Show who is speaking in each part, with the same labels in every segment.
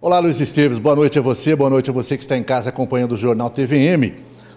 Speaker 1: Olá, Luiz Esteves. Boa noite a você, boa noite a você que está em casa acompanhando o Jornal TVM.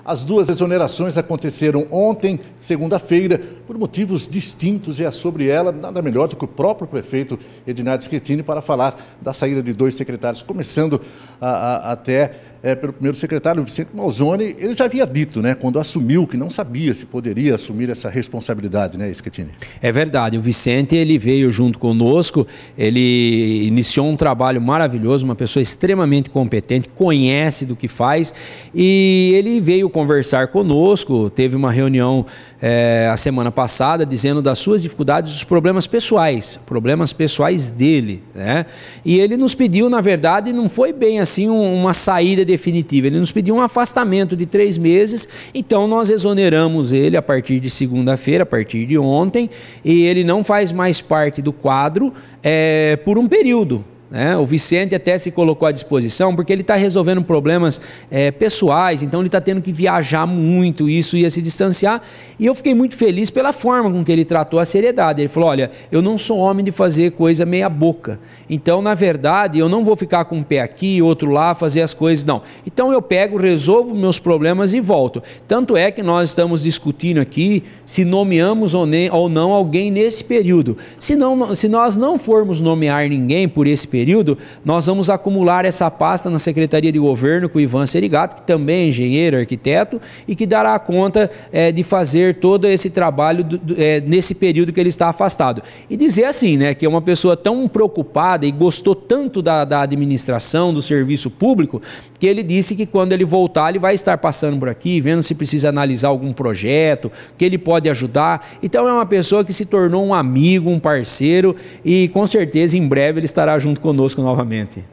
Speaker 1: As duas exonerações aconteceram ontem, segunda-feira, por motivos distintos e é sobre ela nada melhor do que o próprio prefeito Ednardo Schettini para falar da saída de dois secretários, começando a, a, até é, pelo primeiro secretário Vicente Malzone, ele já havia
Speaker 2: dito, né, quando assumiu, que não sabia se
Speaker 1: poderia assumir
Speaker 2: essa responsabilidade, né, Schettini? É verdade. O Vicente ele veio junto conosco, ele iniciou um trabalho maravilhoso, uma pessoa extremamente competente, conhece do que faz e ele veio conversar conosco. Teve uma reunião é, a semana passada dizendo das suas dificuldades, os problemas pessoais, problemas pessoais dele, né? E ele nos pediu, na verdade, não foi bem assim uma saída de definitiva. Ele nos pediu um afastamento de três meses, então nós exoneramos ele a partir de segunda-feira, a partir de ontem, e ele não faz mais parte do quadro é, por um período. Né? O Vicente até se colocou à disposição porque ele está resolvendo problemas é, pessoais, então ele está tendo que viajar muito, isso ia se distanciar. E eu fiquei muito feliz pela forma com que ele tratou a seriedade. Ele falou: Olha, eu não sou homem de fazer coisa meia-boca. Então, na verdade, eu não vou ficar com um pé aqui, outro lá, fazer as coisas, não. Então, eu pego, resolvo meus problemas e volto. Tanto é que nós estamos discutindo aqui se nomeamos ou, nem, ou não alguém nesse período. Se, não, se nós não formos nomear ninguém por esse período, período, nós vamos acumular essa pasta na Secretaria de Governo com o Ivan Serigato, que também é engenheiro, arquiteto, e que dará conta é, de fazer todo esse trabalho do, do, é, nesse período que ele está afastado. E dizer assim, né, que é uma pessoa tão preocupada e gostou tanto da, da administração, do serviço público, que ele disse que quando ele voltar, ele vai estar passando por aqui, vendo se precisa analisar algum projeto, que ele pode ajudar. Então é uma pessoa que se tornou um amigo, um parceiro, e com certeza em breve ele estará junto com conosco novamente.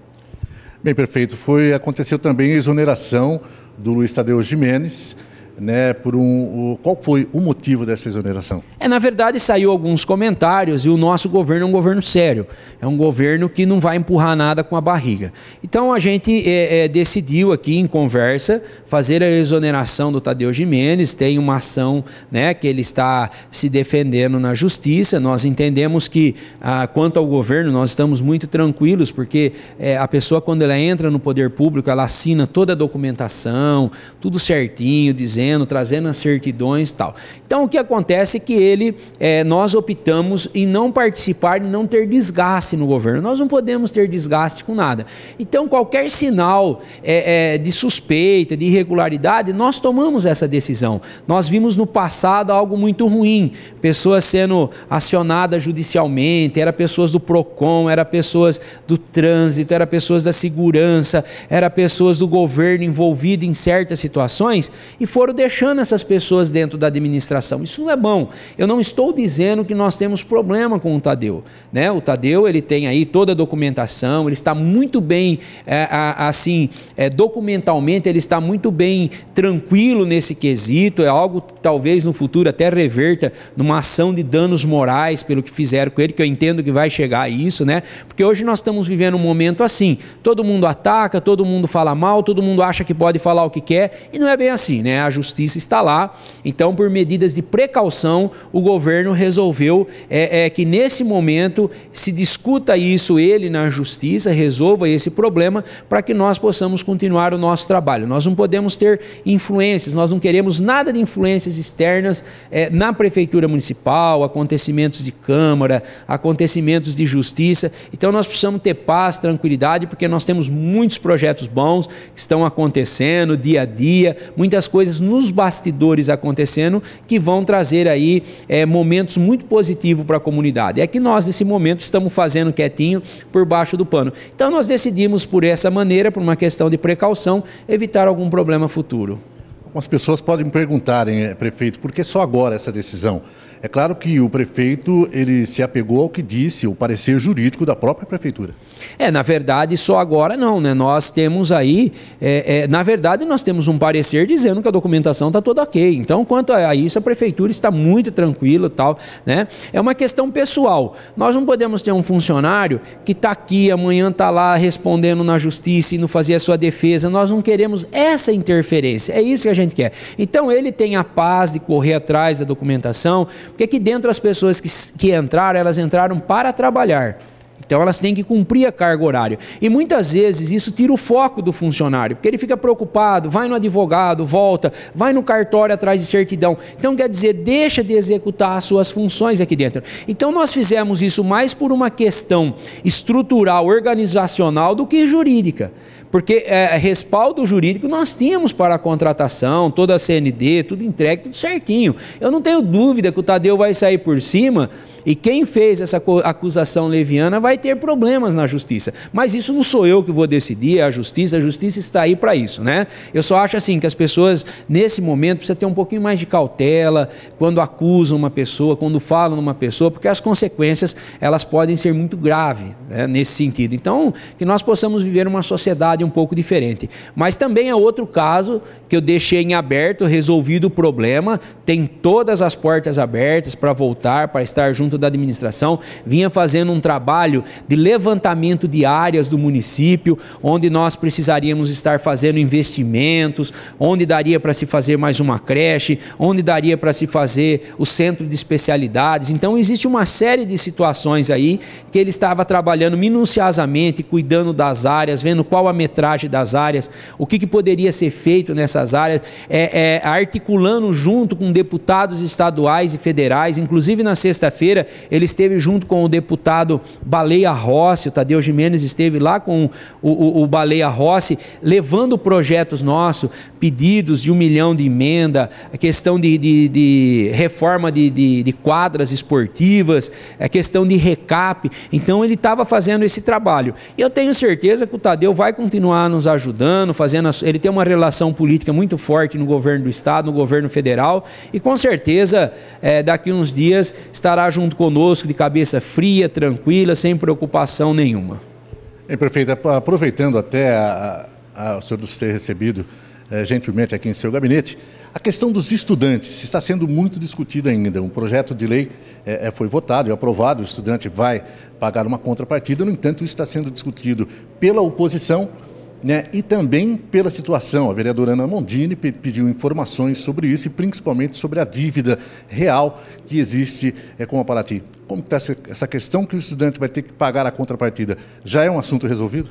Speaker 1: Bem, perfeito. Foi, aconteceu também a exoneração do Luiz Tadeu Jimenez, né, por um, o, qual foi o motivo dessa exoneração?
Speaker 2: É, na verdade, saiu alguns comentários e o nosso governo é um governo sério, é um governo que não vai empurrar nada com a barriga. Então a gente é, é, decidiu aqui em conversa fazer a exoneração do Tadeu Jimenez, tem uma ação né, que ele está se defendendo na justiça. Nós entendemos que, ah, quanto ao governo, nós estamos muito tranquilos, porque é, a pessoa, quando ela entra no poder público, ela assina toda a documentação, tudo certinho, dizendo trazendo, trazendo as certidões tal. Então o que acontece é que ele, é, nós optamos em não participar e não ter desgaste no governo. Nós não podemos ter desgaste com nada. Então qualquer sinal é, é, de suspeita, de irregularidade, nós tomamos essa decisão. Nós vimos no passado algo muito ruim, pessoas sendo acionadas judicialmente, era pessoas do Procon, era pessoas do trânsito, era pessoas da segurança, era pessoas do governo envolvido em certas situações e foram deixando essas pessoas dentro da administração. Isso não é bom. Eu não estou dizendo que nós temos problema com o Tadeu. Né? O Tadeu ele tem aí toda a documentação, ele está muito bem, é, a, assim, é, documentalmente, ele está muito bem tranquilo nesse quesito. É algo que talvez no futuro até reverta numa ação de danos morais pelo que fizeram com ele, que eu entendo que vai chegar a isso, né? Porque hoje nós estamos vivendo um momento assim. Todo mundo ataca, todo mundo fala mal, todo mundo acha que pode falar o que quer, e não é bem assim, né? A justiça Justiça está lá. Então, por medidas de precaução, o governo resolveu é, é, que nesse momento se discuta isso ele na Justiça, resolva esse problema para que nós possamos continuar o nosso trabalho. Nós não podemos ter influências, nós não queremos nada de influências externas é, na Prefeitura Municipal, acontecimentos de Câmara, acontecimentos de Justiça. Então, nós precisamos ter paz, tranquilidade, porque nós temos muitos projetos bons que estão acontecendo dia a dia, muitas coisas nos bastidores acontecendo que vão trazer aí é, momentos muito positivos para a comunidade. É que nós, nesse momento, estamos fazendo quietinho por baixo do pano. Então nós decidimos por essa maneira, por uma questão de precaução, evitar algum problema futuro. Algumas pessoas
Speaker 1: podem me perguntarem, eh, prefeito, por que só agora essa decisão? É claro que o prefeito ele se apegou ao que disse o parecer jurídico da própria prefeitura.
Speaker 2: É, na verdade, só agora não, né? Nós temos aí, é, é, na verdade, nós temos um parecer dizendo que a documentação está toda ok. Então, quanto a isso, a prefeitura está muito tranquila, tal, né? É uma questão pessoal. Nós não podemos ter um funcionário que está aqui, amanhã está lá respondendo na justiça e não fazer a sua defesa. Nós não queremos essa interferência. É isso que a gente gente quer. Então ele tem a paz de correr atrás da documentação, porque aqui dentro as pessoas que, que entraram, elas entraram para trabalhar. Então elas têm que cumprir a carga horária. E muitas vezes isso tira o foco do funcionário, porque ele fica preocupado, vai no advogado, volta, vai no cartório atrás de certidão. Então quer dizer, deixa de executar as suas funções aqui dentro. Então nós fizemos isso mais por uma questão estrutural, organizacional do que jurídica porque é, respaldo jurídico nós tínhamos para a contratação, toda a CND, tudo entregue, tudo certinho. Eu não tenho dúvida que o Tadeu vai sair por cima e quem fez essa acusação leviana vai ter problemas na justiça. Mas isso não sou eu que vou decidir, é a justiça, a justiça está aí para isso, né? Eu só acho assim que as pessoas nesse momento precisam ter um pouquinho mais de cautela quando acusam uma pessoa, quando falam numa pessoa, porque as consequências elas podem ser muito graves né, nesse sentido. Então, que nós possamos viver uma sociedade um pouco diferente. Mas também é outro caso que eu deixei em aberto, resolvido o problema, tem todas as portas abertas para voltar, para estar junto da administração, vinha fazendo um trabalho de levantamento de áreas do município, onde nós precisaríamos estar fazendo investimentos, onde daria para se fazer mais uma creche, onde daria para se fazer o centro de especialidades. Então, existe uma série de situações aí que ele estava trabalhando minuciosamente, cuidando das áreas, vendo qual a metragem das áreas, o que, que poderia ser feito nessas áreas, é, é articulando junto com deputados estaduais e federais. Inclusive, na sexta-feira, ele esteve junto com o deputado Baleia Rossi, o Tadeu Jimenez esteve lá com o, o, o Baleia Rossi, levando projetos nossos, pedidos de um milhão de emenda, a questão de, de, de reforma de, de, de, quadras esportivas, a questão de recap. Então ele estava fazendo esse trabalho. E eu tenho certeza que o Tadeu vai continuar nos ajudando, fazendo. As... ele tem uma relação política muito forte no governo do estado, no governo federal, e com certeza é, daqui uns dias estará juntando junto conosco de cabeça fria, tranquila, sem preocupação nenhuma. E, prefeito, aproveitando
Speaker 1: até a, a, o senhor nos ter recebido é, gentilmente aqui em seu gabinete, a questão dos estudantes está sendo muito discutida ainda. Um projeto de lei é, foi votado e aprovado, o estudante vai pagar uma contrapartida, no entanto, isso está sendo discutido pela oposição né, e também pela situação. A vereadora Ana Mondini pediu informações sobre isso e principalmente sobre a dívida real que existe é, com a Paraty. Como está essa questão que o estudante vai ter que pagar a contrapartida? Já é um assunto resolvido?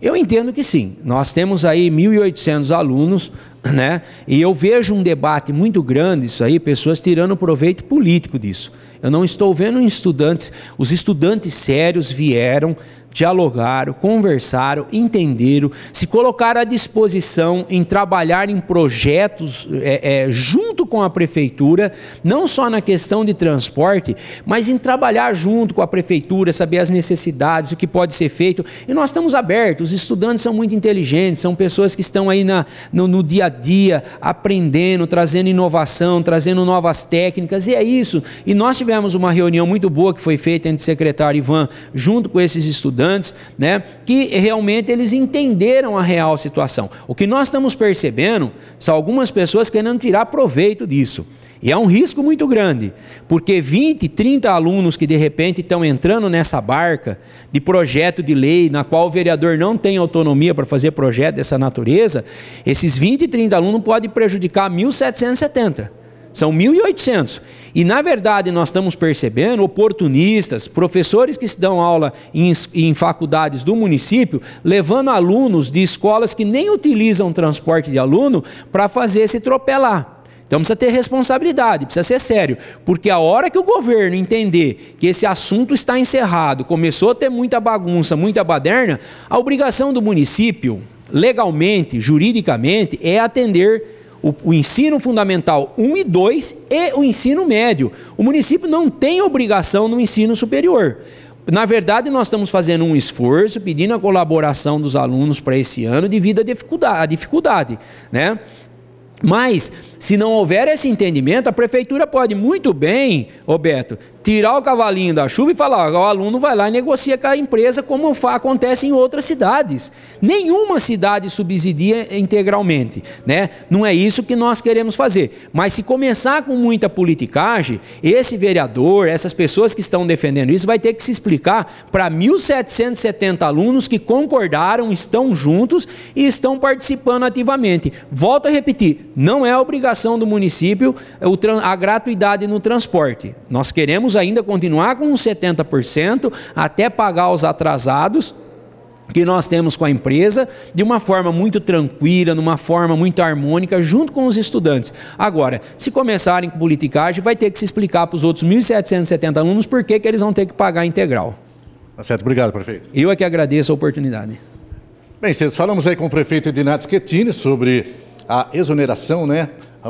Speaker 1: Eu
Speaker 2: entendo que sim. Nós temos aí 1.800 alunos, né? E eu vejo um debate muito grande isso aí, pessoas tirando proveito político disso. Eu não estou vendo estudantes, os estudantes sérios vieram, dialogaram, conversaram, entenderam, se colocaram à disposição em trabalhar em projetos é, é, junto com a prefeitura, não só na questão de transporte, mas em trabalhar junto com a prefeitura, saber as necessidades, o que pode ser feito. E nós estamos abertos, os estudantes são muito inteligentes, são pessoas que estão aí na, no, no dia a dia aprendendo, trazendo inovação, trazendo novas técnicas, e é isso. E nós tivemos uma reunião muito boa que foi feita entre o secretário Ivan junto com esses estudantes estudantes, né, que realmente eles entenderam a real situação. O que nós estamos percebendo são algumas pessoas querendo tirar proveito disso. E é um risco muito grande, porque 20, 30 alunos que de repente estão entrando nessa barca de projeto de lei, na qual o vereador não tem autonomia para fazer projeto dessa natureza, esses 20, 30 alunos podem prejudicar 1.770. São 1.800. E, na verdade, nós estamos percebendo oportunistas, professores que dão aula em, em, faculdades do município, levando alunos de escolas que nem utilizam transporte de aluno para fazer esse tropelar. Então precisa ter responsabilidade, precisa ser sério, porque a hora que o governo entender que esse assunto está encerrado, começou a ter muita bagunça, muita baderna, a obrigação do município, legalmente, juridicamente, é atender o, o ensino fundamental 1 e 2 e o ensino médio. O município não tem obrigação no ensino superior. Na verdade, nós estamos fazendo um esforço, pedindo a colaboração dos alunos para esse ano devido à dificuldade, à dificuldade né? Mas, se não houver esse entendimento, a prefeitura pode muito bem, Roberto, tirar o cavalinho da chuva e falar, o aluno vai lá e negocia com a empresa, como acontece em outras cidades. Nenhuma cidade subsidia integralmente, né? Não é isso que nós queremos fazer. Mas se começar com muita politicagem, esse vereador, essas pessoas que estão defendendo isso, vai ter que se explicar para 1.770 alunos que concordaram, estão juntos e estão participando ativamente. Volto a repetir, não é obrigação do município eh, a gratuidade no transporte. Nós queremos vamos ainda continuar com 70% até pagar os atrasados que nós temos com a empresa, de uma forma muito tranquila, numa forma muito harmônica, junto com os estudantes. Agora, se começarem com politicagem, vai ter que se explicar para os outros 1.770 alunos por que, que eles vão ter que pagar integral. Tá certo, obrigado, prefeito. Eu é que agradeço a oportunidade.
Speaker 1: Bem, vocês falamos aí com o prefeito Edinato Schettini sobre a exoneração, né?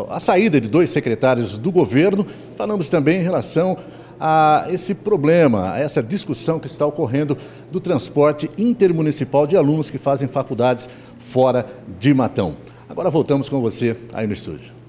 Speaker 1: A saída de dois secretários do governo. Falamos também em relação a esse problema, a essa discussão que está ocorrendo do transporte intermunicipal de alunos que fazem
Speaker 2: faculdades fora de Matão. Agora voltamos com você aí no estúdio.